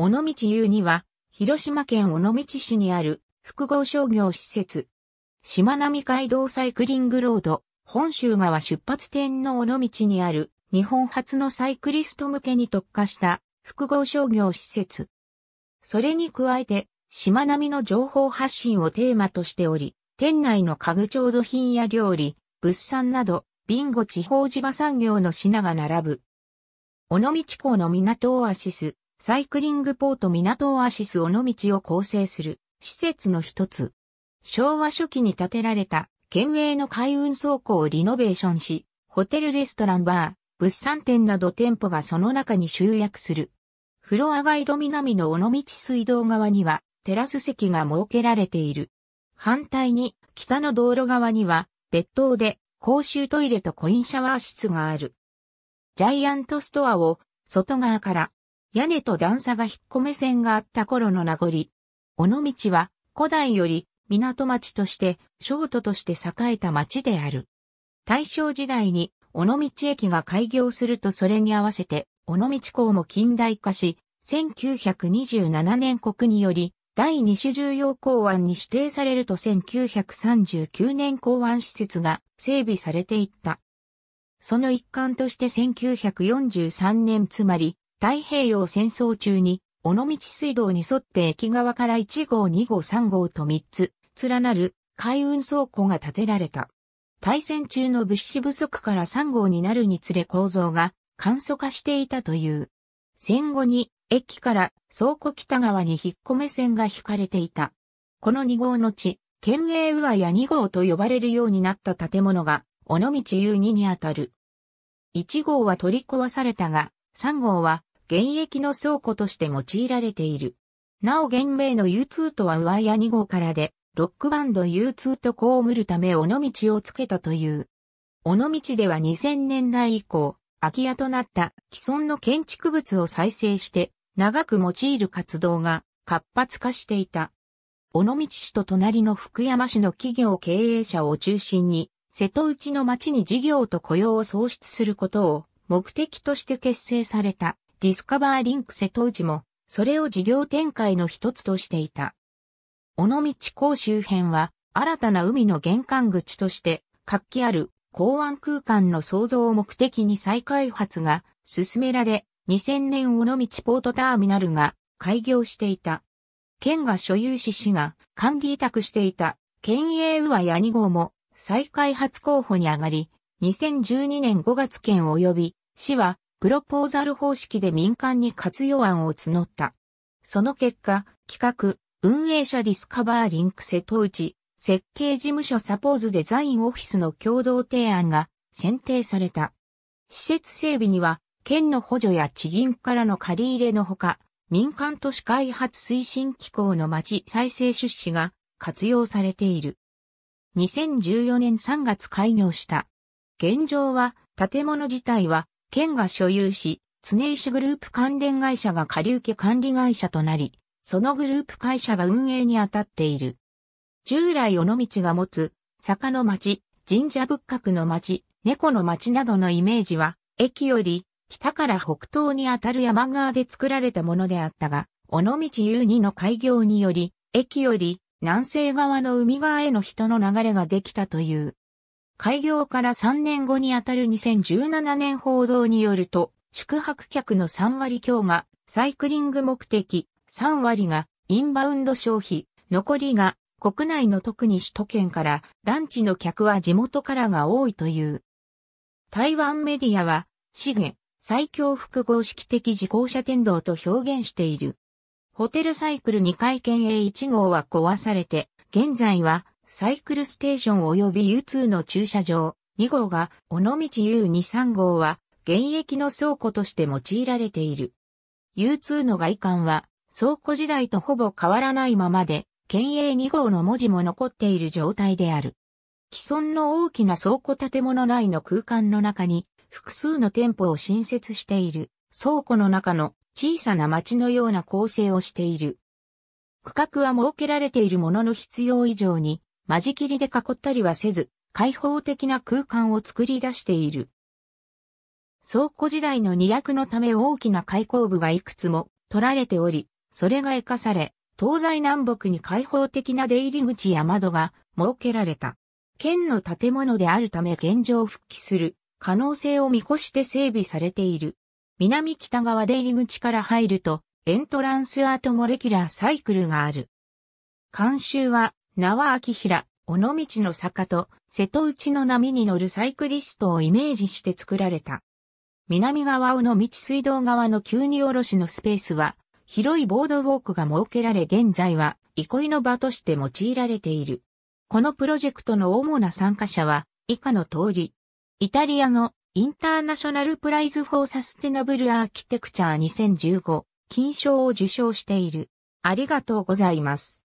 尾道うには、広島県尾道市にある複合商業施設。しまなみ海道サイクリングロード、本州側出発点の尾道にある日本初のサイクリスト向けに特化した複合商業施設。それに加えて、しまなみの情報発信をテーマとしており、店内の家具調度品や料理、物産など、ビンゴ地方地場産業の品が並ぶ。尾道港の港オアシス、サイクリングポート港オアシス尾道を構成する施設の一つ。昭和初期に建てられた県営の海運倉庫をリノベーションし、ホテルレストランバー、物産店など店舗がその中に集約する。フロアガイド南の尾道水道側にはテラス席が設けられている。反対に北の道路側には別棟で公衆トイレとコインシャワー室がある。ジャイアントストアを外側から屋根と段差が引っ込め線があった頃の名残。尾道は古代より港町として、商都として栄えた町である。大正時代に尾道駅が開業するとそれに合わせて尾道港も近代化し、1927年国により第二種重要港湾に指定されると1939年港湾施設が整備されていった。その一環として1943年つまり太平洋戦争中に、尾道水道に沿って駅側から1号2号3号と3つ、連なる海運倉庫が建てられた。対戦中の物資不足から3号になるにつれ構造が簡素化していたという。戦後に駅から倉庫北側に引っ込め線が引かれていた。この2号の地、県営上や2号と呼ばれるようになった建物が、尾道有2にあたる。1号は取り壊されたが、3号は現役の倉庫として用いられている。なお現名の U2 とは上屋2号からで、ロックバンド U2 と被るため尾道をつけたという。尾道では2000年代以降、空き家となった既存の建築物を再生して長く用いる活動が活発化していた。尾道市と隣の福山市の企業経営者を中心に、瀬戸内の町に事業と雇用を創出することを目的として結成されたディスカバーリンク瀬戸内も、それを事業展開の一つとしていた。尾道港周辺は、新たな海の玄関口として、活気ある港湾空間の創造を目的に再開発が進められ、2000年尾道ポートターミナルが開業していた。県が所有し市が管理委託していた県営アや2号も再開発候補に上がり、2012年5月県及び市はプロポーザル方式で民間に活用案を募った。その結果、企画、運営者ディスカバーリンク瀬戸内、設計事務所サポーズデザインオフィスの共同提案が選定された。施設整備には、県の補助や地銀からの借り入れのほか、民間都市開発推進機構の町再生出資が活用されている。2014年3月開業した。現状は、建物自体は県が所有し、常石グループ関連会社が下流家管理会社となり、そのグループ会社が運営にあたっている。従来尾道が持つ、坂の町、神社仏閣の町、猫の町などのイメージは、駅より北から北東にあたる山側で作られたものであったが、尾道 U2 の開業により、駅より南西側の海側への人の流れができたという。開業から3年後にあたる2017年報道によると、宿泊客の3割強がサイクリング目的、3割がインバウンド消費、残りが国内の特に首都圏からランチの客は地元からが多いという。台湾メディアは資源、最強複合式的自行車天道と表現している。ホテルサイクル2階県 A1 号は壊されて、現在はサイクルステーション及び U2 の駐車場、2号が、尾道 U23 号は、現役の倉庫として用いられている。U2 の外観は、倉庫時代とほぼ変わらないままで、県営2号の文字も残っている状態である。既存の大きな倉庫建物内の空間の中に、複数の店舗を新設している、倉庫の中の小さな町のような構成をしている。区画は設けられているものの必要以上に間仕切りで囲ったりはせず、開放的な空間を作り出している。倉庫時代の二役のため大きな開口部がいくつも取られており、それが活かされ、東西南北に開放的な出入り口や窓が設けられた。県の建物であるため現状復帰する可能性を見越して整備されている。南北側出入り口から入ると、エントランスアートモレキュラーサイクルがある。監修は、縄明平、尾道の坂と瀬戸内の波に乗るサイクリストをイメージして作られた。南側尾道水道側の急に下ろしのスペースは、広いボードウォークが設けられ現在は憩いの場として用いられている。このプロジェクトの主な参加者は以下の通り。イタリアのインターナショナルプライズフォーサステナブルアーキテクチャー2015金賞を受賞している。ありがとうございます。